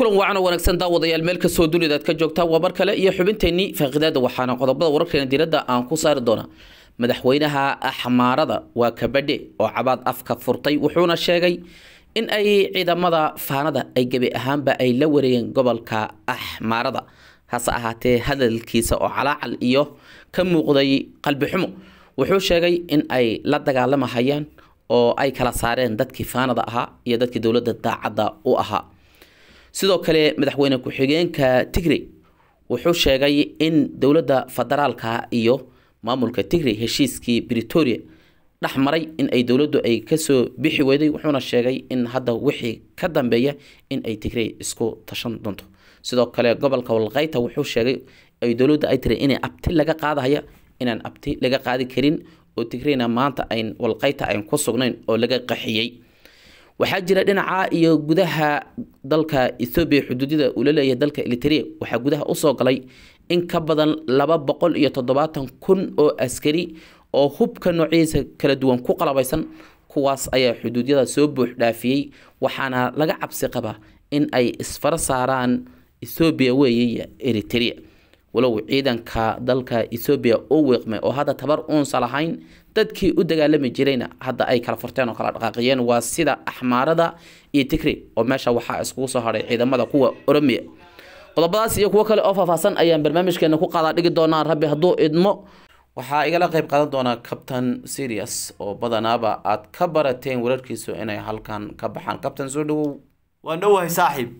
kulan waacana wanaagsan daawadayaal meel kastoo dunida aad ka joogtaa waa mar kale iyo xubinteenii faaqidaada waxaana qodobada wararkeena diiradda aan ku saari doonaa madaxweynaha axmaarada waa kabadhe oo cabaad afka furtay wuxuuna sheegay in ay ciidamada faanada ay gebi ahaanba ay la wareegeen gobolka axmaarada hase ahaatee hadalkiisa oo calaacal iyo ka muuqday qalbixumo wuxuu sheegay in ay la dagaalamahayaan oo ay kala saareen dadkii faanada ahaa iyo dadkii dowladda daacadda u ahaa sidoo kale madaxweyne ku-xigeenka tigrey wuxuu sheegay in dowladda federaalka iyo maamulka tigrey heshiiskii britoria dhex maray in ay dowladdu ay kasoo bixi weyday wuxuuna sheegay in hadda wixii ka dambeeya in ay tigray isku tashan doonto sidoo kale gobolka walqeyta wuxuu sheegay ay dowladda ay tiri inay abti laga qaadahaya inaan abti laga qaadi karin oo tigrayna maanta an walqeyta aan ku sugnayn oo laga qaxiyey waxaa jira dhinaca iyo gudaha dalka ethoobiya xuduudada uula leeyahay dalka eritrea waxaa gudaha usoo galay in ka badan laba boqol iyo toddobaatan kun oo askari oo hubka noocyadiisa kala duwan ku qalabaysan kuwaas ayaa xuduudyada soo buux dhaafiyey waxaana laga cabsi qabaa in ay isfara saaraan ethoobiya weeye eritrea walow ciidanka dalka ethoobiya u wiiqmay oo hadda tabar uunsa lahayn dadkii u dagaalami jirayna hadda ay kala furteen oo kala dhaqaaqiyeen waa sida axmaarada iyo tigri oo meesha waxaa iskugu soo haray ciidamada kuwa oromiya qodobadaas iyo kuwo kale oo faahfaahsan ayaan barnaamijkeena ku qaadaa dhigi doonaa rabbi hadduu idmo waxaa igala qayb qaadan doonaa kabtan serius oo badanaaba aad ka barateen wararkiisu inay halkan ka baxaan kabtan soo dhawow waan dhowahay saaxiib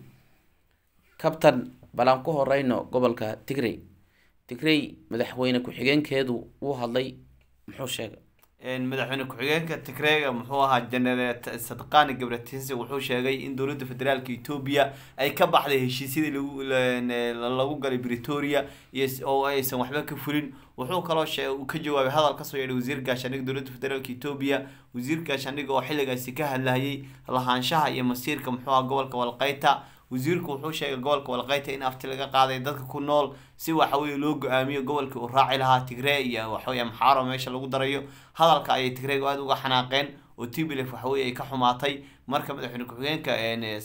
kabtan bal ku horeyno gobolka tigrey tigrey madaxweyne ku-xigeenkeedu uu hadlay muxuu sheegay madaxweyne ku-xigeenka tigreega muxuu ahaa genereet sadqani gabratinse wuxuu sheegay in dowladda federaalka etoobiya ay ka baxday heshiisyadii lagu lagu galay bretoria iyo oo aysan waxba ka fulin wuxuu kaloo sheeg ka jawaabay hadal kasoo yeedhay wasiir gaashaandhig dowladda federaalka etoobiya wasiir gaashaandhig oo xilligaasi ka hadlahayay lahaanshaha iyo masiirka muxuu aha gobolka walqeyta wasiirku wuxuu sheegay gobolka walqeyta in afti laga qaaday dadka ku nool si waxaweye loo go-aamiyo gobolkii uu raaci lahaa tigre iyo waxaweye amxaaro meesha lagu darayo hadalka ayay tigreegu aada uga xanaaqeen oo tblf waxaweye ay ka xumaatay marka madaxweyne ku-xigeenka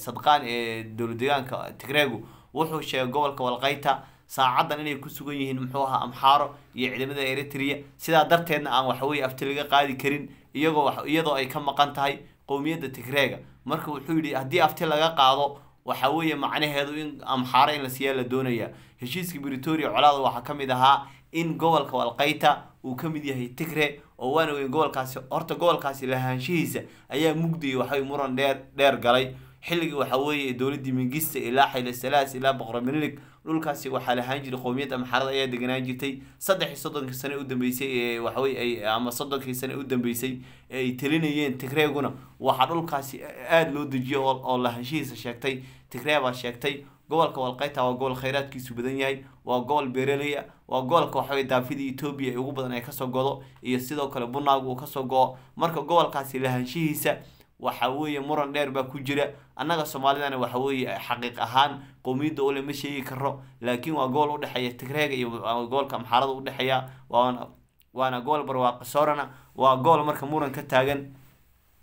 sadqaan ee dowla deegaanka tigreegu wuxuu sheegay gobolka walqeyta saacaddan inay ku sugan yihiin muxuu ahaa amxaaro iyo ciidamada eritrea sidaa darteedna aan waxaweye afti laga qaadi karin iyagoo iyadoo ay ka maqan tahay qowmiyadda tigreega marka wuxuu yidhi haddii afti laga qaado waxa weeye macnaheedu in amxaaro in la siiyaa la doonaya heshiiska britoria colaada waxaa ka mid ahaa in gobolka walqayta uu ka mid yahay tigre oo waana weyn gobolkaasi horta gobolkaasi lahaanshihiisa ayaa mugdiyay waxaway muran dheer dheer galay xilligii waxaa weeye dowladdii mingista ilaa xaylasalaas ilaa boqro minilig dhulkaasi waxaa lahaan jiray qowmiyadda maxarad ayaa deganaan jirtay saddexii soddonkii sane udambeysay ee waxawey ama soddonkii sane u dambeysay ee ay telinayeen tigreeguna waxaa dhulkaasi aada loo dejiya oo lahaanshihiisa sheegtay tigree baa sheegtay gobolka walqeyta waa gobol khayraadkiisu badan yahay waa gobol beereleya waa gobolka waxawey daafida etoobiya ugu badan ee kasoo godo iyo sidoo kale bunaag uu kasoo go-o marka gobolkaasi lahaanshihiisa waxa weeye muran dheer baa ku jira annaga soomaalidana waxa weeye xaqiiq ahaan qowmiyadda ole ma sheegi karo laakiin waa gool udhexeeya tigreega iyo goolka amxaarada udhexeeya waana waana gool barwaaqa soorana waa gool marka muran ka taagan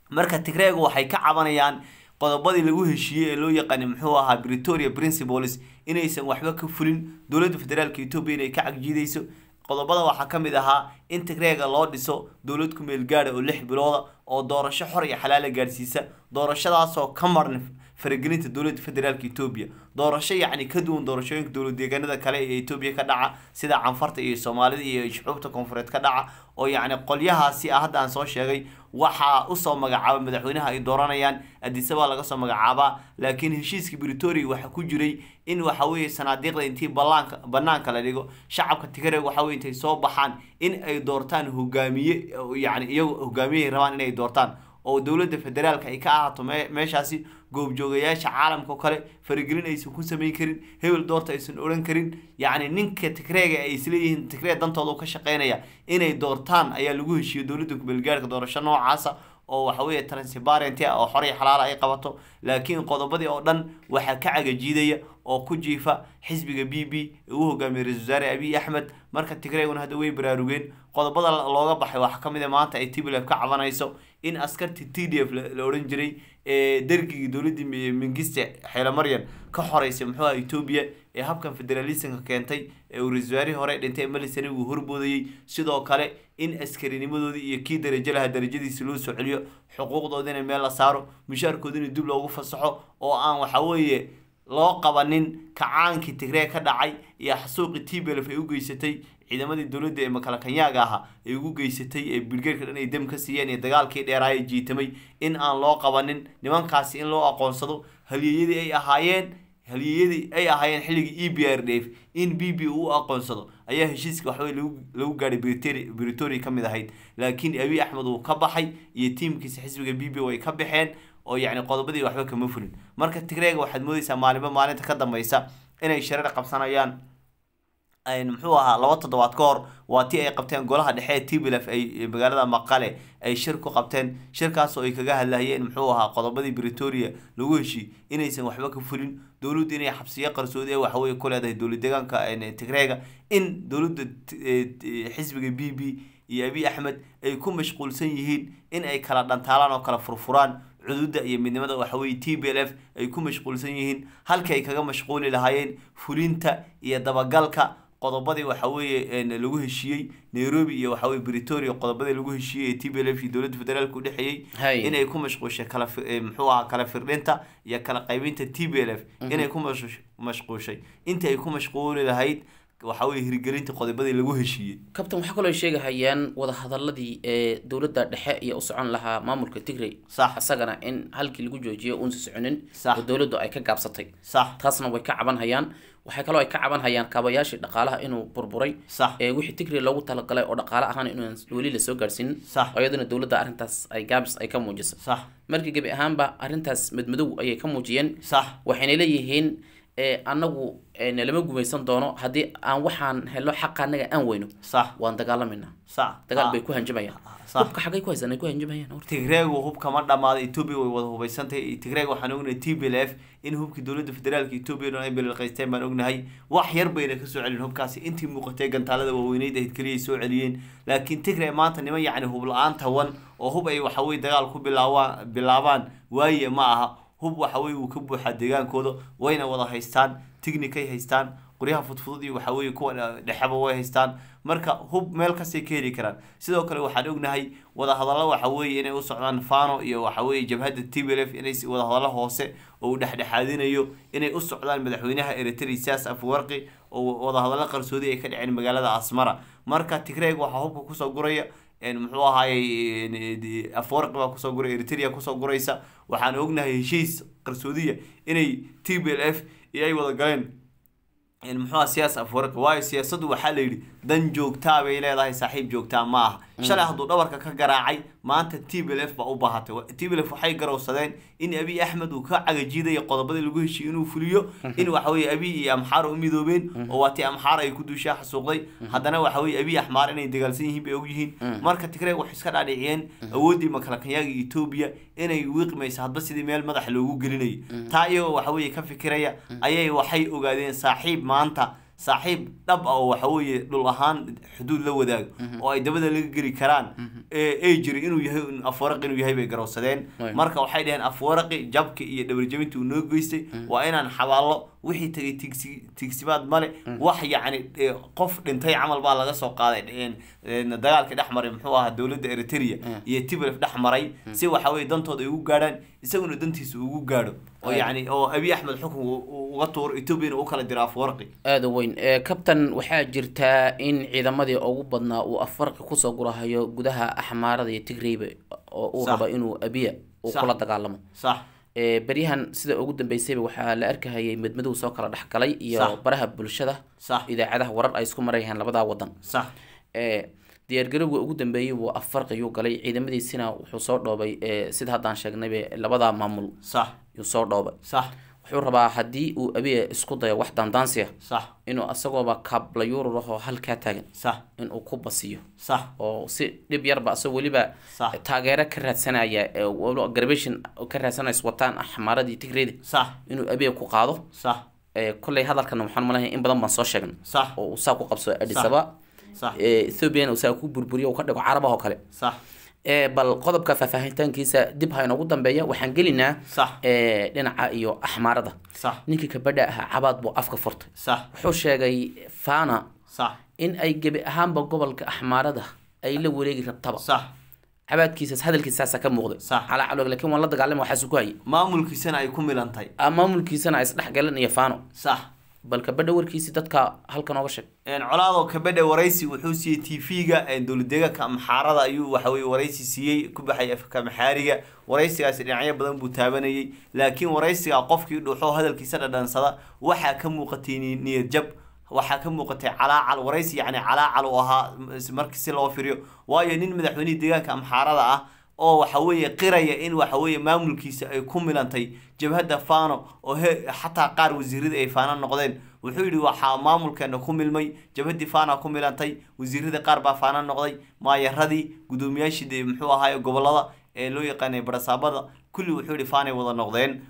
marka tigreega waxay ka cabanayaan qodobadii lagu heshiiyey ee loo yaqaanay muxuu ahaa britoria principles inaysan waxba ka fulin dowladda federaalka etoobiya inay ka cagjiidayso qodobada waxaa ka mid ahaa in tigreega loo dhiso dowlad ku meel gaada ah oo lix bilooda ah oo doorasho xor iyo xalaala gaarsiisa doorashadaasoo ka marnif faragelinta dowladda federaalka etoobiya doorasho yacni ka duwan doorashooyinka dowlad deegaanada kale ee etoobiya ka dhaca sida canfarta iyo soomaalida iyo shucuubta koonfureed ka dhaca oo yacni qolyahaasi ah hadda aan soo sheegay waxaa usoo magacaaba madaxweynaha ay dooranayaan adisabaa laga soo magacaabaa laakiin heshiiska britoria waxa ku jiray in waxa weeye sanaadiiqda intii balaanka banaanka la dhigo shacabka tigreeg waxa weye intay soo baxaan in ay doortaan hogaamiye yacni iyagu hogaamiyehay rabaan inay doortaan oo dowladda federaalka ay ka ahaato meeshaasi goobjoogayaasha caalamka oo kale faragelin aysan ku samayn karin hebel doorta aysan odhan karin yacni ninka tigreega ay isleeyihiin tigree dantooda ka shaqeynaya inay doortaan ayaa lagu heshiiyo dowladda kubeelgaarhka doorasho noocaasa oo waxa weeye transparenty ah oo xor xalaala ay qabato laakiin qodobadii oo dhan waxaa ka cagajiidaya oo ku jiifa xisbiga b b ee uu hogaamiye ra-isul wasaare abiy axmed marka tigreeguna hadda way baraarugeen qodobada looga baxay waxaa ka mid a ah maanta ay tblf ka cabanayso in askartii t d f la odhan jiray ee dergigii dowladda mingiste xeelamaryan ka horeysay muxuu aha etoobiya ee habkan federalismka keentay ee uu ra-isul wasaarihii hore dhintay emalisani horboodayey sidoo kale in askarinimadoodii iyo kii darajo laha darajadiisi loo soo celiyo xuquuqdoodina meel la saaro mushaarkoodina dib loogu fasaxo oo aan waxaa weeye loo qabanin kacaankii tigree ka dhacay iyo xasuuqii tblf ay u geysatay ciidamadii dowladda ee kanyaaga ahaa ay ugu geysatay ee bilgeerka dhan ay dem ka siiyeen iyo dagaalkii dheeraaye jiitamay in aan loo qabanin nimankaasi in loo aqoonsado halyeeyadii ay ahaayeen halyeeyadii ay ahaayeen xilligii e b r df in b b u aqoonsado ayaa heshiiska waxba lagu gaadhay britoria ka mid ahayd laakiin abi axmed uu ka baxay iyo tiimkiisa xisbiga b b ay ka baxeen oo yani qodobadii waxba kama fulin marka tigreega waxaad moodeysaa maalinba maalinta ka dambeysa inay shareer qabsanayaan muxuu ahaa laba toddobaad ka hor waa tii ay qabteen golaha dhexe ee tblf ay magaalada maqale ay shir ku qabteen shirkaas oo ay kaga hadlahayeen muxuu ahaa qodobadii britoria lagu heshii inaysan waxba ka fulin dowladdu inay xabsiyo qarsoodi waxaweye ku leedahay dowla deegaanka eh, tigreega in dowladda eh, xisbiga b b iyo abi axmed ay ku mashquulsan yihiin in ay kala dhantaalaan oo kala furfuraan cududa iyo midnimada waxaweye t b l f ay ku mashquulsan yihiin halkay kaga mashquuli lahaayeen fulinta iyo dabagalka qodobadii waxaweye lagu heshiiyey nairobi iyo waxaweye britoria qodobadii lagu heshiiyey ee t b l f iyo dowladda federaalka udhexeeyey inay ku mashquushay kala ahaa kala firdhinta iyo kala qaybinta t b l f mhm. inay ku mashquushay inta ay ku mashquuli lahayd waxa weye hirgelinta qodobadii lagu heshiiyey kabtan waxaa kaloo sheegahayaan wadahadaladii ee dowladda dhexe iyo u socon lahaa maamulka tigray sax isagana in halkii lagu joojiyo uunsa soconin oo dowladdu ay ka gaabsatay sax taasna way ka cabanhayaan waxay kaloo ay ka cabanhayaan kaabayaashii dhaqaalaha inuu burburay ee wixii tigray loogu talagalay oo dhaqaale ahaan inuuan weli la soo gaarsiinin iyaduna dowladda arrintaas ay gaabis ay ka muujiso markii gebi ahaanba arrintaas madmadow ayay ka muujiyeen waxayna leeyihiin anagu nalama gumaysan doono haddii aan waxaan helo xaqa anaga aan weyno waan dagaalamaynaa dagaal ah. bay ku hanjamayaan ah, ah, hubka xagay ku haysan ay ku hanjamayaan tigreegu hubka ma dhamaada etoobiya way wada hubaysantay tigreeg waxaan ognahay t b l f in hubkii dowladda federaalka etoobiya dhan ay balilqaysteen baan ognahay wax yar bayna kasoo celin hubkaasi intii muuqatay gantaalada waaweyneyd ahayd keliyay soo celiyeen laakiin tigre maanta niman yacni hubla aan tawan oo hub ay waxaweye dagaal ku bilaawaan bilaabaan waaye ma aha hub waxaweye uu ka buuxaa deegaankooda wayna wada haystaan tignikay haystaan qoryaha fudfudud iyo waxaweye kuwa dhexaba way haystaan marka hub meel kastay ka heli karaan sidoo kale waxaan ognahay wadahadalla waxaweye inay u socdaan fano iyo waxaweye jabhadda t b lf inay wadahadalla hoose oo uu dhexdhexaadinayo inay u socdaan madaxweynaha eritrea siyaas afwarqi oo wadahadallo qarsoodi ay ka dhaceen magaalada asmara marka tigreeg waxaa hubka kusoo guraya muxuu ahaayey aforki baa kusoo guray eritrea kusoo guraysa waxaan ognahay heshiis qarsoodiya inay t b l f iyo ay wada galeen muxuu muxuuha siyaasa aforki waayo siyaasaddu waxaa la yidhi dan joogtaa bay leedahay saaxiib joogtaa ma aha shalay hadduu dhabarka ka garaacay maanta t b l f baa u baahatay t b l f waxay garowsadeen in abiy axmed uu ka cagajiidaya qodobadii lagu heshiiyey inuu fuliyo mhm. in waxaweye abiy iyo amxaar u midoobeen mhm. oo waa tii amxaar ay ku duushaa xasuuqday mhm. haddana waxaweye abiy axmaar inay dagaalsan yihiin bay ogyihiin marka tigray waxay iska dhaadhiciyeen awooddii makalakanyaaga etoobiya inay wiiqmayso hadba sidii meel madaxa loogu gelinayay taa iyagoo waxaweye ka fikiraya ayay waxay ogaadeen saaxiib maanta saaxiib dhab ah oo waxa weeye dhul ahaan xuduud la wadaago mhm. oo ay dabada laga geli karaan mhm. ay jiri inuu yahay afwaraqi inuu yahay bay garowsadeen marka waxay dhaheen afwaraqi jabki iyo dhabarjabinta uu noo geystay mhm. waa inaan xabaallo wixii tegay tigsi tigsibaad male mm. wax yacni eh, qof dhintay camal baa laga soo qaaday dagaalka dhex maray muxuu ahaa dowladda eritrea mm. iyo tibref dhex maray mm. si waxa weye dantooda ay ugu gaadhaan isaguna dantiisa ugu gaadho oo yacni oo abiy axmed xukunka uga tuuro ethoobiana u kala dira afwarqi aada u weyn kabtan eh, waxaa jirtaa in ciidamadii ugu badnaa uu afwarqi kusoo gurahayo gudaha axmaarada iyo tigreyba oo uu rabo inuu abiya uu kula dagaalamo sax beryahan sida ugu dambeysayba waxaa la arkahayay madmaduhu soo kala dhexgalay iyo baraha bulshada idaacadaha warar ay isku marayaan labadaa wadan diyaargarowga ugu dambeeyey wuu afarqiyuu galay ciidamadiisina wuxuu soo dhoobay sida haddaan sheegnayba labadaa maamul yuu soo dhoobay wuxuu rabaa haddii uu abiya isku dayo wax daandaansiya ah, inuu asagooba kaablayuururahoo halkaa taagan inuu ku basiyo oo si dhib yarba asagoo weliba taageero ka raadsanaya garbashin ka raadsanays wataan axmaaradii tigreyda inuu abiya ku qaado kolley hadalkana waxaan malahay in badan baan soo sheegnay oo uu saa ku qabso adisaba ethoopiana uu saa ku burburiyo uu ka dhigo carabaho kale bal qodobka faahfaahintaankiisa dib ha inoogu dambeeya waxaan gelinaa dhinaca iyo axmaarada ninkii kabadha ahaa cabaad buu afka furtay wuxuu sheegay fana in ay gebi ahaanba gobolka axmaarada ay la wareegi rabtaba cabaadkiisas hadalkiisaasa ka muuqday calaa lakin waan la dagaalama waxaasu ku hayay maamulkiisana ay ku milantay ah, maamulkiisana ay isdhex galan iyo fano bal kabadha warkiisi dadka halkan ooga sheeg colaado kabadha waraysi wuxuu siiyey t v-ga dowladdeegaanka amxaarada ayuu waxaweye waraysi siiyey ku baxay afka maxaariga waraysigaasi dhinacyo badan buu taabanayey laakiin waraysiga qofkii dhuuxoo hadalkiisa dhadhansada waxaa ka muuqatay niyad jab waxaa ka muuqatay calaacal waraysi yacni calaacal u ahaa markii si loo firiyo waayo nin madaxweynihii deegaanka amxaarada ah oo waxa weeye qiraya in waxa weeye maamulkiisa ay ku milantay jabhadda faano oo he xataa qaar wasiirada ay faano noqdeen wuxuu yidhi waxaa maamulkeena ku milmay jabhaddii faana ku milantay wasiirada qaar baa faano noqday maayaradii guddoomiyaashii muxuu ahaaye gobolada ee loo yaqaanay barasaabada kulli wuxuu yihi faanay wada noqdeen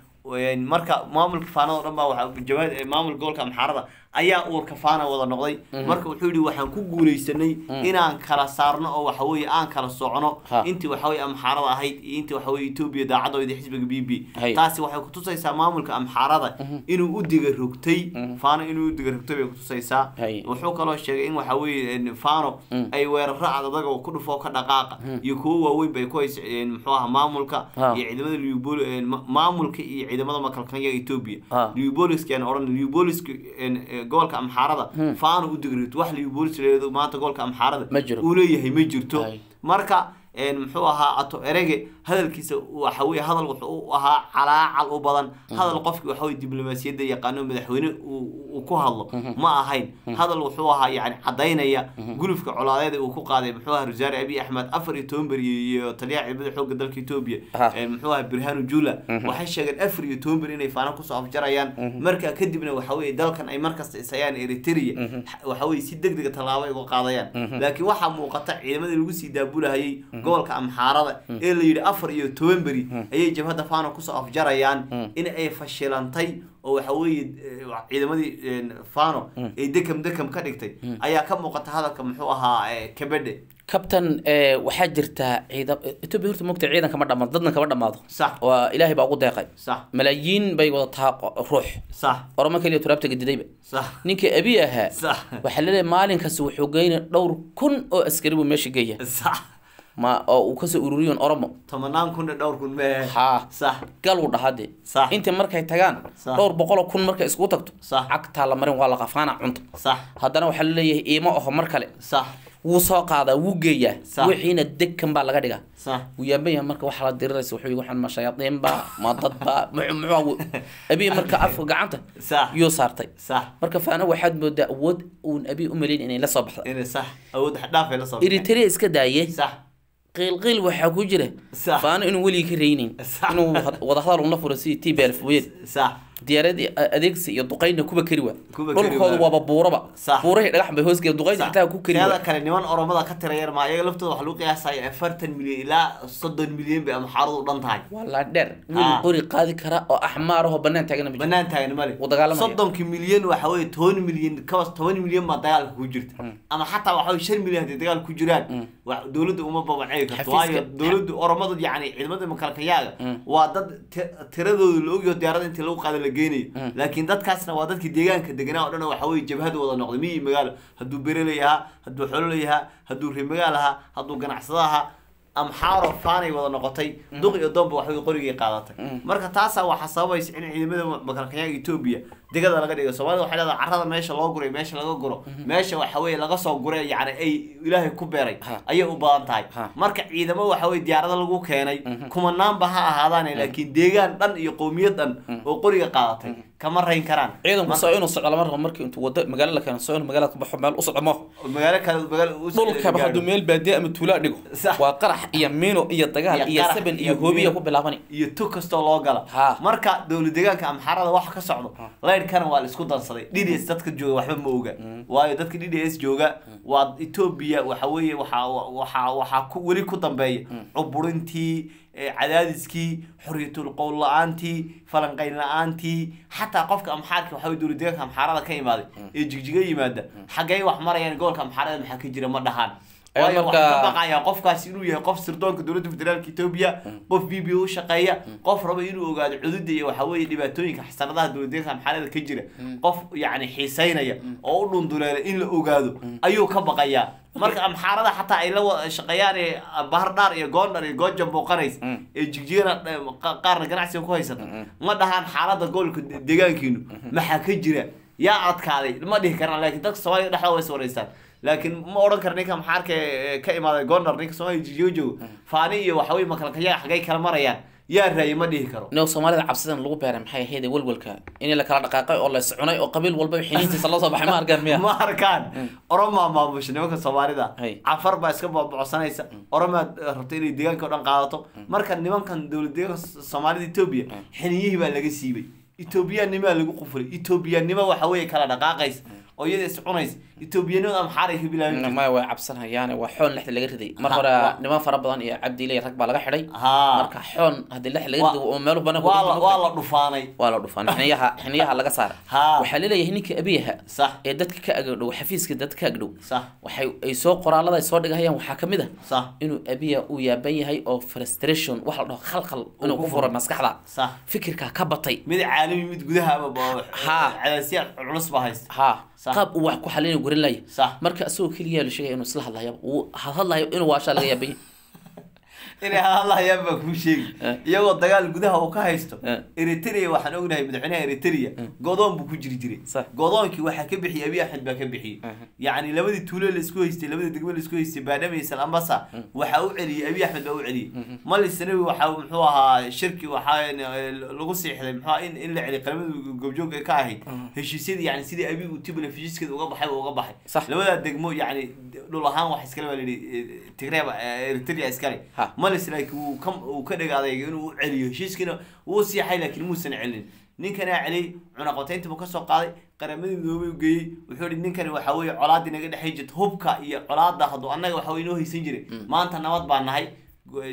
marka maamulka faanado dhan baa maamul gobolka maxaarada ayaa uurka faana wada noqday mhm. marka wuxuu yihi waxaan ku guulaysanay mhm. inaan kala saarno oo waxaweye aan kala socno intii waxaweye amxaarada ahayd iyo intii waxaweye etoobiya daacadoodii xisbiga b b taasi waxay kutusaysaa maamulka amxaarada mhm. inuu u diga rogtay faano inuu udiga rogtay bay kutusaysaa wuxuu kaloo sheegay in waxaweye faano ay weeraro adadaga ku dhufo ka dhaqaaqa iyo kuwo waaweyn bay ku hays muxuu aha maamulka iyo ciidamada liobol maamulka iyo ciidamada makalkanya etoobiya lioboliskana odhan lioboliska goolka amxaarada hmm. faanu u digrid wax liibuul maanta goolka amxaarada uu leeyahay ma jirto marka muxuu ahaa ato erege hadalkiisa waxawey uhm. uhm. uhm. hadal wuxuu ahaa calaacal u badan hadal qofkii waxawey diblomaasiyadda yaqaano madaxweyne uu ku hadlo ma ahayn hadal wuxuu ahaa yani cadaynaya gulufka colaadeed uu ku qaaday muxuu ahaa wasaare abiy axmed afar iyo toban iyo taliyaha ciidamada dalka etoobiya muxuu ahaa birhanu jula waxay sheegeen afar iyo toban inay faana kusoo afjarayaan markaa kadibna waxaweye dalkan ay markasta isayaan eritrea waxaweye si deg dega tallaabo ay uga qaadayaan laakiin waxaa muuqata ciidamada lagu sii daabulahayay gobolka amxaarada hmm. ee layidhi afar iyo toban beri hmm. ayay jabhada fano kusoo afjarayaan hmm. in ay fashilantay oo waxa weeye eh, ciidamadii eh, fano ay dekam dekam ka dhigtay ayaa ka muuqata hadalka muxuu ahaa eh, kabedhe kabtan waxaa jirta ciidam horta moogta ciidan kama dhamaado dadna kama dhamaado sax waa ilaahay baa ugu deeqay malaayiin bay wada taha ruux sax oroma keliya turaabta gadidayba sax abi ahaa waxaa laleeyahay maalinkaasi wuxuu geynay dhowr kun oo askari buu meesha geeya ma kasoo ururiyon oromo tobanaan kun dhowr kun ha galuu dhaha dee inta markay tagaan dhowr boqoloo kun markay isku tagto cagtaa la marin waa la qafaana cunta haddana waxaa laleeyahay iimo oho mar kale wuu soo qaadaa wuu geeyaa wixiina degan baa laga dhigaa wuu marka waxaa la diriraysa wuxuu ma dadba muxuu marka afka gacanta yuu saartay marka faana waxaad moodaa awood uun abiy u maleyn inay la baxda inay iska daaye qiilqiil waxaa ku jira faano inuu weligii ka reynayn inuu wadahadaal una furo sidii t belfweed diyaaradii adeegsi iyo duqaynna kuba kari waa dhulkooda waaba buuraba buurahii dhagaxan bay hoosgeeda duqaynta xitaa ku kari waa kale niman oromada ka tirayar ma ayaga laftooda waxa lagu qiyaasaya afartan milyan ilaa soddon milyan bay amxaaradu u dhan tahay waa laadheer wiil qori ah. qaadi kara oo axmaar banaan taagana ma banaan taagana male wuu soddonki milyan waxa weye toban milyan kabas toban milyan baa dagaalka ku jirta hmm. ama xataa waxa weye shan milyan haddii dagaal ku jiraan hmm. dowladda uma babanceeyi karto waayo dowladdu oromadu yacni ciidamada makalkayaaga hmm. waa dad tiradooda la ogyaho diyaaradda intii lagu qaada geynayo mm. laakiin dadkaasna waa dadkii deegaanka deganaa o dhan waxa weye jabhadu wada noqday miyi magaalo hadduu berele ahaa hadduu xololey ahaa hadduu reemagaal ahaa hadduu ganacsado ahaa amxaaro faanay wada noqotay mm. duq iyo doonba waxway qorigay qaadatay mm. marka taasaa waxaa sababaysa in ciidamada makarkanya etoobiya digada laga dhigo soomaalida waxay leedahay carrada meesha loo guray meesha laga guro mhm. meesha waxa laga soo gure yani ay ilaahay ku beeray ayay u badan tahay marka ciidamo waxa diyaarada lagu keenay mhm. kumanaanba ha ahaadaane mhm. laakiin deegaan dhan iyo qowmiyad oo qoriga qaadatay kama rayn karaan ciidanku soo inuu socdo lama rabo markii intuu wado magaalo la keeno soo inuu magaalada ka baxo meel u socmo magaalo kale magaalo dhulkaba hadduu meel baadiye ama tuulaa dhigo waa qarax iyo miino iyo dagaal iyo saban iyo hoobiya ku bilaabani iyo tug kastoo loo gala marka dowlad deegaanka amxarada waxa ka socdo americana waa la isku dansaday mm-hmm. d d dadka jooga waxba ma oga mm-hmm. waayo dadka d d s jooga mm-hmm. waa etoobiya waxa weeye waxa waxaa weli ku dambeeya cuburintii eh, cadaadiskii xorriyatul qowl la-aantii falanqayn la-aantii xataa qofka amxaarka waxa duulideeganka amxaarada ka imaaday ee jigjiga yimaada xaggay wax marayaan gobolka amxaarada maxaa ka jira ma dhahaan waayo qofkaas inuu yahay qof sirdoonka dowladda federaalka etoobiya qof b b o shaqeeya qof raba inuu ogaado cududa iyo waxaa weeye dhibaatooyinka xasanadaha dowladeenka maxalada ka jira qof yacni xiisaynaya oo u dhunduleela in la ogaado ayuu ka baqayaa marka amxaarada xataa ay la shaqeeyaan ee bahardhaar iyo goondhar iyo gooja booqanays ee jigjeera qaarna ganacsiga ku haysata ma dhahaan xaalada gobolka deegaankiinu maxaa ka jira yaa adkaaday ma dhihi karaan laakiin dadka soomaaliya dhexdooda way is wareystaan laakiin ma ohan kara ninka maxaa arka eh, ka imaaday gonar ninka soomaliya jijojo hmm. faani iyo waxawey makalakayaa xagay kala marayaan yaa raayay ma dhihi karo no soomaalida cabsidan lagu beeray maxay ahayd walwalka in la kala dhaqaaqay oo lays cunay oo qabiil walba xiniintiisa la soo baxay ma arkaan miya ma arkaan hmm. oromaa maamusha nimanka soomaalida cafar baa iska boobocsanaysa hmm. oromaa rabta inay deegaanka o dhan qaadato marka nimankan dowlad deegaanka soomaalida etoobiya xiniyihii baa laga siibay etoobiyanima lagu qufulay etoobiyanima waxa weeye kala dhaqaaqaysa hooyada is cunays etoobiyano ama xaaray ka bilaabin waa xoon lexda laga riday mar hore niman fara badan iyo cabdiile rag baa laga xidhay marka xoon haddii lex laga riday meelu banaan la dhufaanay waa la dhufaanay xiniyaha xiniyaha laga saara waxaa leeleeyahay ninka abiyaha sax ee dadka ka agdhow xafiiska dadka ka agdhow sax waxay ay soo qoraalada soo dhigayaan waxaa kamid ah sax inuu abiya uu yaaban yahay oo frustration wax la dhaho khalkhal inuu ku furo maskaxda sax fikirka ka batay mid caalami mid gudaha ba ha cadaasiya culus ba haysta ha qaab uu wax ku xalin garinlaya marka isagoo keliya la sheegaya inuu isla hadlahayaba uu hadlahaya inuu waashaa laga yaabay inay hadallahayaan baa kuu sheegi eh. iyagoo dagaal gudaha uu ka haysto eh. eritrea waxaan ognahay madaxweynaha eritrea eh. godoon buu ku jiri jiray godoonkii waxaa ka bixiyay abiy axmed baa ka bixiyey yacni labadii tuulo laisku haystay labadii degmo laisku haystay baadhama iyo salambasa waxaa u celiyey abiy axmed baa u celiyey mhm. mali sanawi muxuu ahaa shirki waxaa lagu siixday muxua in in la celiy qaramada goobjooga ka ahayd heshiisyadii yani sidii abigu tibla fishiskeeda uga baxay uga baxay labadaa degmo yani dhul ahaan wax iskale baa la yidhi tigreeba eritrea iskale alice like wuu ka dhega adayg inuu u celiyo heshiiskiina wuu u siixay laakiin muusan celin ninkanaa celiyay cunaqatayntiibuu kasoo qaaday qaramadii midoobay geeyey wuxuu hi ninkani waxa weye colaadii naga dhexay jirta hubka iyo colaada hadduu annaga waxa wey noo haysan jiray maanta nabad baa nahay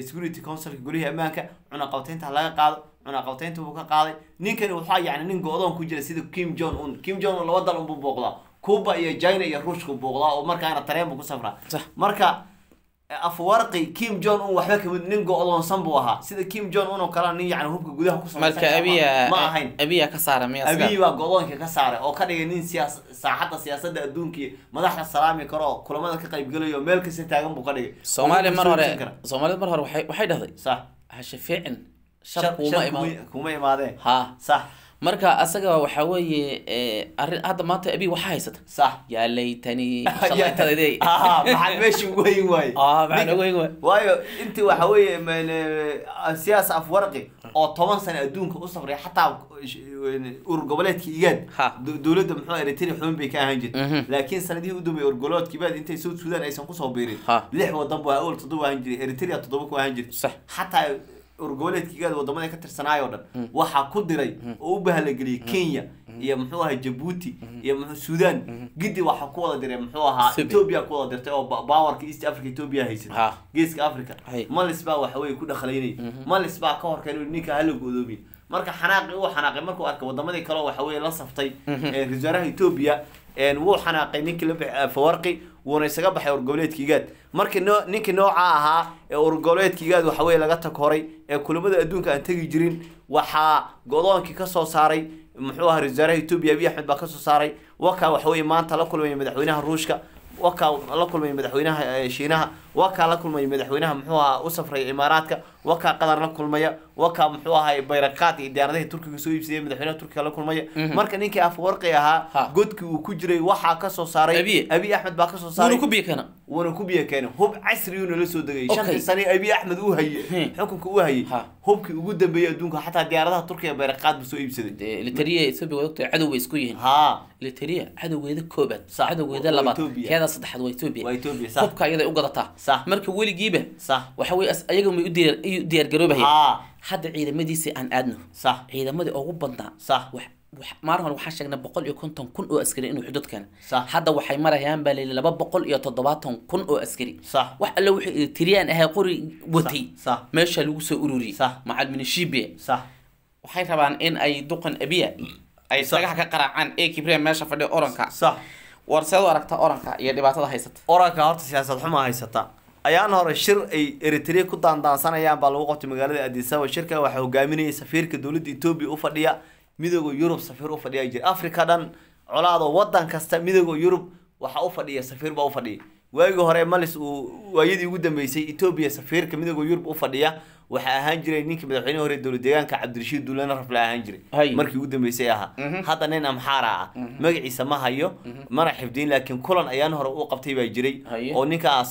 security councilka golihii ammaanka cunaqabataynta laga qaado cunaqabataynta buu ka qaaday ninkani waxaa yani nin go-doon ku jira sida kim jon un kim jon un laba dal unbuu booqdaa cuba iyo china iyo ruushku booqdaa oo markaana tareen buu ku safraa marka afwarqi kim john un waxba kamid nin go-doonsan buu ahaa sida kim john un oo kalea nin yan hubka gudaha kusooma ahayn abiya ka saara abiy baa go-doonka ka saaray oo ka dhigay nin siyaas saaxadda siyaasada adduunkii madaxda salaami karo oo kulamada ka qaybgalayo meel kasta taagan buu ka dhigay soomaaliya mar hore soomaalida mar hore waxay dhahday sax hashe fiicin shar kuma imaadeen ha sax marka asaga waxa weeye eh, arrin hadda maanta abi waxaa haysata sax yaa laytani maxaan meesha ugu hayn waaye waayo intii waxa weeye eh, siyaas afwarqi oo toban sano adduunka u safray xataa urur goboleedka igaad dowladda muxuu eritrea xubin bay ka ahaan jirtay mhm. laakiin sanadihii u dambeeyay ururgoboleedka igaad intay south sudan aysan kusoo biirin lix wadan buu awal toddoba ahaan jiray eritrea toddoba ku ahaan jirtay xataa orgooleedkiigaad wadamada ka tirsanaay oo dhan hmm. waxaa ku diray hmm. oo u bahalageliyey hmm. kenya iyo muxuu ahaa jabuuti iyo m suudan gidi waxaa ku wada diray muxuu ahaa ethoobia ku wada dirtay oo bawarka east africa ethoobia haysata geeska africa malis baa waxaweye ku dhaqlaynay malis baa ka horkeen ninka halogu odoomiye marka xanaaqi uu xanaaqay markuu arkay wadamadii kaleo waxaweye la saftay ra-iisul wuu xanaaqay ninkii la fawarqi wuuna isaga baxay igaad marka no ninkii nooca ahaa ee orgoboleedkiigaad waxaweye laga tag horay ee kulamada adduunka aan tegi jirin waxaa godoonkii doonkii kasoo saaray muxuu ahaa ra wasaaraha etoobiya abiy axmed baa kasoo saaray wakaa weye maanta la kulmaya madaxweynaha ruushka wakaa la kulmay madaxweynaha shiinaha wakaa la kulmay madaxweynaha muxuu ahaa u safray imaaraadka wakaa qatar la kulmaya wakaa muxuu ahay bayrakaad iyo diyaaradahi turkiga soo iibsadaya madaxweynaha turkiga la kulmaya mhm. marka ninkii afwarqi ahaa godkii uu ku jiray waxaa kasoo saaray abiy axmed baa kasoo saaray wuuna ku biyo keenay hub casriyuuna la soo degayay shantii sane abi axmed uu hayey xukunka uu hayey hubkii ugu dambeeyey adduunka xataa diyaaradaha turkiya bayraaqaad buu soo iibsaday litariya ethobiya wagta cadow bay isku yihiin ha litariya cadowgeeda koobaad cadowgeeda labaad keeda saddexaad waa ethobiya waa ethobiya sa hubka iyaday u gadataa sa marka weligiiba sa waxa weye ayaga may u diyaar garoobahayeen hadda ciidamadiisi aan aadno sa ciidamadii ugu badnaa sa maalin hore waxaa sheegnay boqol iyo konton kun oo askari inuu xuduud keena hadda waxay marayaan baa layidhi laba boqol iyo toddobaatan kun oo askari wax alle wuxuu tiriyaan ahay qori watay meesha lagu soo ururiyey macalmin shiibe waxay rabaan in ay duqan abiya ay sagaha ka qaraacaan ee kibriya meesha fadhiya oranka war seed u oranka iyo dhibaatada haysata oranka horta siyaasad xumaa haysata ayaan hore shir ay eritrea ku daandaansanayaan baa lagu qabtay magaalada adisaba shirka waxaa hogaaminaya safiirka dowladda etoobiya u fadhiya midooda yurub safiir ufadhiyaa jir africa dhan colaado waddan kasta midooda yurub waxaa ufadhiya safiir baa ufadhiya waagii hore malis uu waayadii ugu dambeysay etoobiya safiirka midooda yurub ufadhiya waxaa ahaan jiray ninka madaxweynehi hore dowladeegaanka cabdirashiid duulana rafle ahaan jiray markii ugu dambeysay ahaa mhm. hadda nin amxaara ah mhm. magaciisa ma hayo mhm. mana xifdiin laakiin kulan ayaan hore u qabtay baa jiray oo ninka ah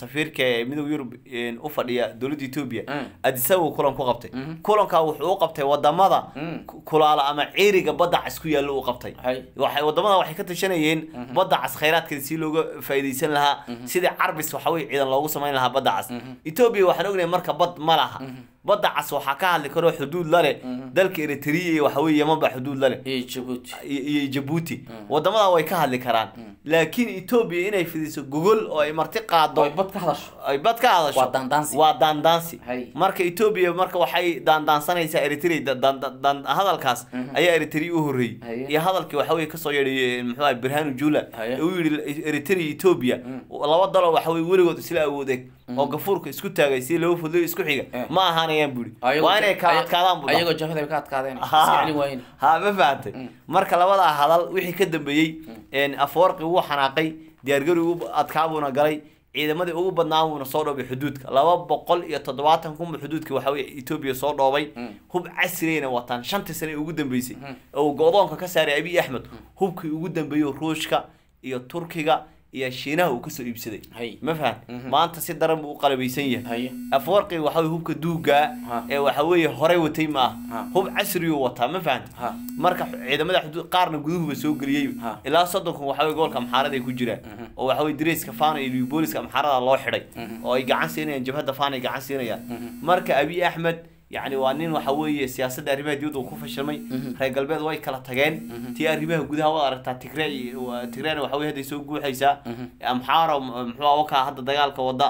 safiirka midooda yurub u fadhiya dowladda etoobiya mm. adisawa kulan ku qabtay kulankaa wuxuu u qabtay wadamada mm. kulaala ama ciiriga badda cas ku yaalla u qabtay wadamada waxay ka tashanayeen badda khayraadkeeda si looga faa'idaysan lahaa sidii carbis waxaweye ciidan loogu samayn lahaa badda etoobiya waxaan ognahay marka bad ma laha 嗯。badda cas waxaa ka hadli karoo xuduud laleh mm-hmm. dalka eritrea waxa weye yemanba xuduud laleh iyo jabuuti mm. wadamadaa way ka hadli karaan mm. laakiin etoobiya inay fidiso gogol oo ay marti qaado ay bad ka hadasho waa daandaansi marka etoobiya marka waxay daandaansanaysaa eritrea hadalkaas mm-hmm. ayaa eritrea u horreeyey iyo hadalkii waxaweye kasoo yeedhiyey muxuu birhanu jula u yidhi eritrea etoobiya mm. laba dalo waxaweye weligood isla awoodeg oo gafuurka isku taagay si laba fudlay isku xiga eh. ma ahaanay ayaa bui waa inay adkaadaan buyagoo jaamada ka adkaadeen ha ma fahamtay mm. marka labadaa hadal wixii ka dambeeyey mm. afwarqi wuu xanaaqay diyaargari ugu adkaabuuna galay ciidamadii ugu badnaan wuuna soo dhoobay xuduudka laba boqol iyo toddobaatan kunba xuduudka waxa weye etoobiya soo dhoobay mm. hub casriyayna wataan shantii sane ugu dambeysay oo uu go-doonka ka saaray abiy axmed hubkii ugu dambeeyo ruushka iyo turkiga iyo shiinaha uu kasoo iibsaday ma fahan mhm. maanta si daran buu u qalabaysan yahay afwarqi waxa hubka duuggaa ee waxa weeye horey watay ma ah hub casriyu wataa ma fahan marka ciidamada xuduud qaarna guduhuba soo geliyey ilaa soddonkan waxaweye gobolka amxaarada ay ku jiraan mhm. oo waxaweye dareeska faana iyo libooliska amxaarada loo xidhay mhm. oo ay gacan siinayaan jabhadda faana ay gacan siinayaan marka abiy axmed yani waa nin waxa weeye siyaasadda arrimaha dibadda uu ku fashilmay mhm. reer galbeed way kala tageen mhm. tii arrimaha gudaha waa aragtaa tigre tigrena waxa weye hadday soo guuxaysaa mhm. amxaaro muxuu awaka hadda dagaalka wadda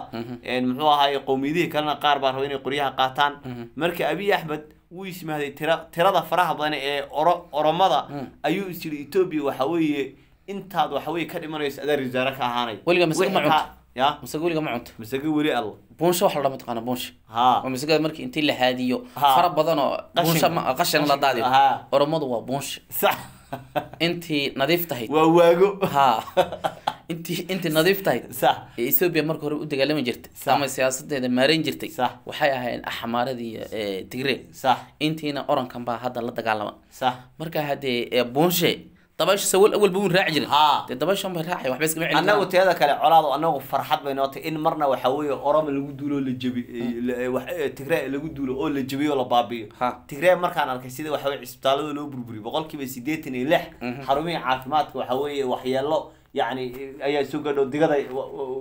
muxuu ahaay qowmiyadihii kalena qaar baa raba inay qoryaha qaataan marka abiy axmed wuu ismahday tira tirada faraha badan ee oro oromada ayuu is yiri etoobiya waxa weeye intaad waxa weye ka dhimanayso adaa wasaare ka ahaanay weliga ma cunto ya masaga weliga ma cunto masaga weli alla buunsho waxa lodha mataqaana buunsha waa misigada markii intii la haadiyo fara badan oo la daadiyo oromadu waa buunsha intii nadiif tahayd waa waago ha intii intii nadiif tahayd ee ethoobia marka hore u dagaalami jirtay ama siyaasadeeda maareyn jirtay waxay ahaayeen axmaaradii tigree intiina orankan baa hadda la dagaalama marka haddee buunshe dabaasha wal awal buu raaci jiray de dabaashan bay raacay waxba iskama celin annagu teeda kale colaado anagu farxad bay nootay in marna waxa weeye oroma lagu duulo oo la jebi eh, eh, eh, tigree lagu duulo oo la jebiyo la baabiyo tigree markaan arkay sida waxa weye cisbitaalada loo burburiyo boqolkiiba siddeetan iyo lix mhm. xarumihi caafimaadka waxa weeye waxyeelo yacni ayaa soo gadhow digada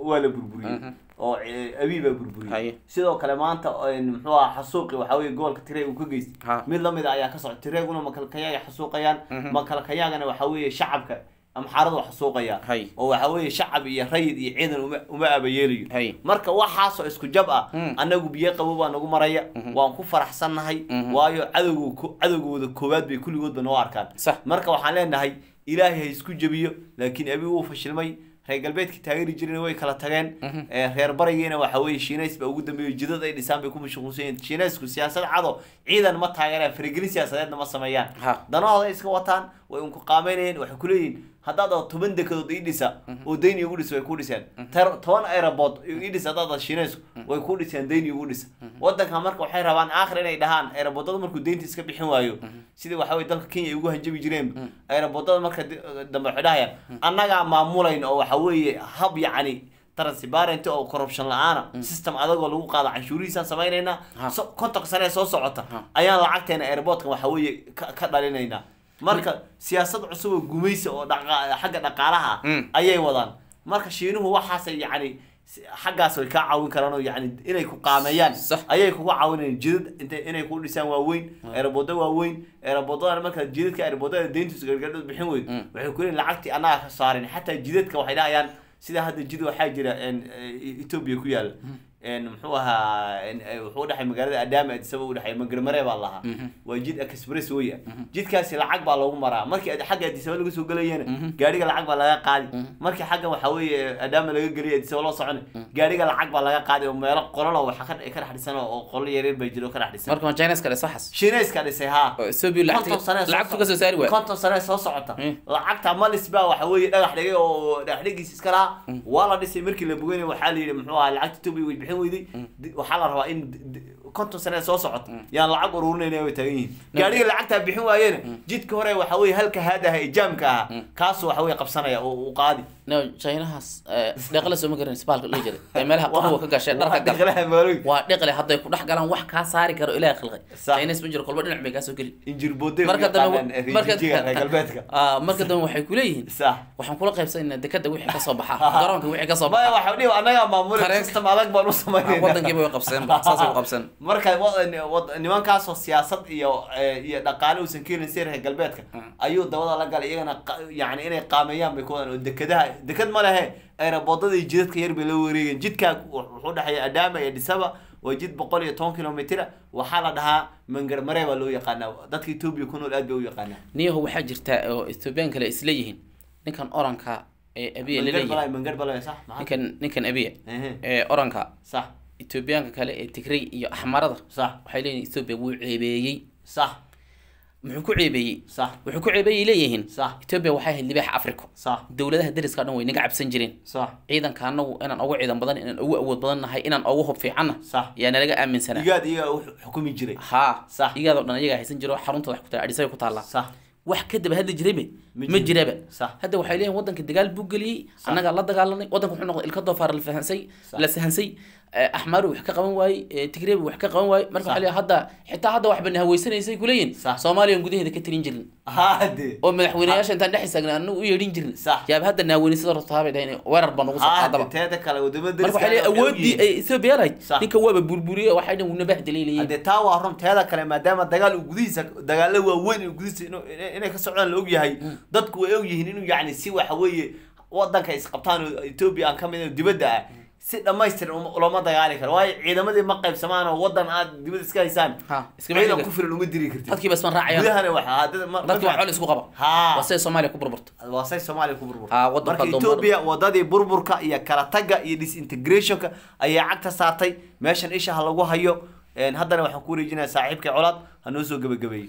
waa la burburiyey mhm oo abiibaa burburiye sidoo kale maanta muxuu aha xasuuqi waxaa weye goolka tirey uu ka geystay mid lamid a ah ayaa ka socda tireeguna makalkayaag xasuuqayaan mhm. makalkayaagana waxaa shacabka amxaaradu xasuuqaya oo waxaweye shacab iyo rayid iyo ciidan uma abayeelayo marka waxaasoo isku jab ah mhm. anagu biyo qabo baa nagu maraya mhm. waan ku faraxsannahay waayo cadowg cadowgooda koowaad bay kulligoodba noo arkaan marka waxaan leenahay ilaahay ha isku jabiyo laakiin abi wuu fashilmay reer galbeedkii taageeri jireen way kala tageen mhm. eh, reer barigiina waxa weye shiineys baa ugu dambeeyo jidad ay dhisaan bay ku mashquulsan yihin shiineysku siyaasad cado ciidan ma taageeraan faragelin siyaasadeedna ma sameeyaan danahooda ay iska wataan way unku qaameynayeen waxay kuleeyihin haddaad toban dekadood ii dhisa mhm. oo dayni ugu dhis way ku dhiseen mhm. toban aerobood ii dhis haddaad shiinayso mhm. way ku dhiseen dayni ugu dhis wadanka marka waxay rabaan aakhir inay dhahaan aeroboodada markuu deynta iska bixin waayo sidii waxa wey dalka kenya ay ugu hanjabi jireen aeroboodada marka eh, dambe xidhahaya annagaa maamulayna oo waxa weeye hab yacni transparent oo corruption la-aana system adagoo lagu qaada canshuurihiisaan samaynaynaa kontonka sane soo socota ayaan lacagteena aeroboodkan waxa weeye ka dhalinaynaa marka siyaasad cusub oo gumaysa oo xagga dhaqaalaha mm. ayay wadaan marka shiinuhu waxaasay yani xaggaas way kaa caawin karaan oo yani inay ku qaameeyaan ayay kuga caawinayaan jidad inay ku dhisaan waaweyn eerabodo mm. waaweyn eerabodadan markaa jidadka eeraboodada deyntiisu gargaardhood bixin weyd mm. waxay ku leeyiin lacagtii annaga ka saarin xataa jidadka waxay dhahayaan sida hadda jid waxaa jira etoobiya e, ku yaala muxuu ahaa eh, wuxuu udhaxay magaalada adaama adisaba udhaxay magarmare baa lahaa mhm. waa jid express way ah mhm. jidkaasi lacag baa lagu maraa markii xagga adisaba laga soo gelayana mhm. gaariga lacag baa laga qaadi markii xagga waxaa weeye adaama laga gelaya adisaba loo socona gaariga lacag baa laga qaadi oo meelo qolola waxa ka dhex dhisan oo qolo yaryar bay jiro ka dhex dhisan marka chineska dhisay dhisay haa konton ka soo saari konton sane soo socota eh. lacagta malis baa waxa weeye dhagax dhigay oo dhagax dhigiisa mm. waa la dhisay markii la buganay waxaa la yidhi muxuu ahaa lacagta tubi maxay weyday mm. waxaa la rabaa in konton sanada soo socota mm. yaan lacag ururinayna way taagan yihiin gaadhiga lacagtaa bixin waayena mm. jidka hore waxa weye halka haadaha ee ahaa mm. kaasu waxa weye qabsanaya u qaadi no eh, dheqle soo ma garanaysa baalka loo jira ee meelaha qabuwa ka gashay dharka waa dheqle hadday ku dhex galaan wax kaa saari karo ilaahay khalqay chinas ma jiro kolba dhinac bay kaa geli injir dambe eh, ah, waxay ku waxaan kula qaybsanaynaa dekada wixii ka baxa garoonka wixii ka baxa wadankii bay qabseen saasay u qabseen marka nimankaasoo siyaasad iyo eh, iyo dhaqaale uusan keenin sirka galbeedka mm. ayuu dabada la galay iyagana yani inay qaameeyaan bay ku wadaan oo dekadaha dekad ma lehe aeroboodada iyo jidadka yar bay la wareegeen jidkaa wuxuu dhexeeya adama iyo dhisaba waa jid boqol iyo toban kilomitr waxaa la dhahaa mangermare baa loo yaqaanaa dadka ethoobia ku nool aad bay u yaqaanaa niyaho waxaa jirtaa oo ethoobiyan kale isleeyihiin ninkan oranka ee abiya laleeyahay ninkan abiya ee eh, oranka sax etoobiyaanka kale ee tigrey iyo axmarada waxay leeyihin ethoobiya wuu ceebeeyey muxuu ku ceebeeyey sax wuxuu ku ceebeeyey leeyihiin sax waxay ahayd libaaxa africo sax dowladaha dariska dhan way naga cabsan jireen ciidanka anagu inaan ugu ciidan badan inaan ugu awood badan nahay inaan ugu hub fiicanna sax yaa nalaga aaminsanaa igaad igaadoo dhan iyagaa haysan jiro xarunta wax ku tala adhisaay ku taallaa wax kadaba hadli jiraybe ma jiraba hadda waxay leeyihin wadanka dagaal buu geliyey annagaa la dagaalanay wadanka wuxuu noqday ilkadofaar la fahansay la sahansay eh, axmaaru wax ka qaban waayey eh, tigreebi wax ka qaban waayey marka waxaa hadda xitaa hadda waxba na kuleeyihin soomaaliya gudaheeda ka tirin jirin oo madaxweyneyaasha intaan dhex istaagna anagu u yeedhin jirin yaaba hadda nahaweynisada rabtaabay dhahayn weerar baa nagu socdaba awooddii ay ethiopia lahayd ninka waaba burburiyey waxay dhan wuuna bahdilay leeyihin taa waa run teeda kale maadaama dagaal uu gudihiisa dagaalla waaweyn gudihiisa inay ka socdaan la og yahay mm dadku way og yihiin inuu yani si waxa wadanka isqabtaan etoobiya aan ka dibadda ah si dhammaystiran ulama dagaali karo waayo ciidamadii ma qaybsamaan wadan aad dibadda iska haysaan ciidan ku filan uma diri kartid dadkii bas man raacayaan wax xol isku qaba haa waa say Soomaaliya ku burburto waa say Soomaaliya ku burburto haa wadadii burburka iyo kala iyo disintegrationka ayaa cagta saartay meeshan isha lagu hayo haddana waxaan ku wareejinayaa saaxiibkay colaad ha soo gabagabeeyey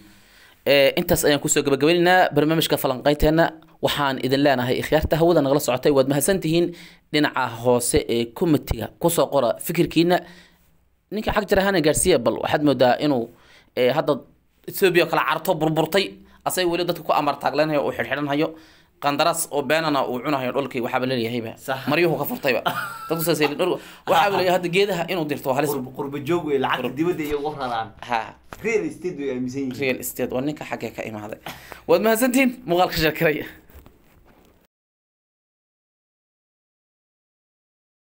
Eh, intaas ayaan kusoo gabagabaynaynaa barnaamijka falanqaynteena waxaan idin leenahay ikhyaarta hawada nagala socotay waad mahadsantihiin dhinaca hoose ee komitiga kusoo qora fikirkiina ninka xag ahaana gaarsiiya bal waxaad moodaa inuu eh, hadda ethoobiya kala carto burburtay asay weli dadka ku amartaaglanhayo uu xidhxidhanhayo qandaraas oo beenana uu cunahayo dhulkii waxaaba laleeyahayba maryuhu ka furtayba dad usaaseelin dhul waxaaba leeyahay hadda geedaha inuu dirto halis qurba joog wey lacagta dibadda iyo uga raraan ha real estate way aaminsan yihiin real estate waa ninka xaggee ka imaaday waad mahadsantihiin muuqaalka sharkaraya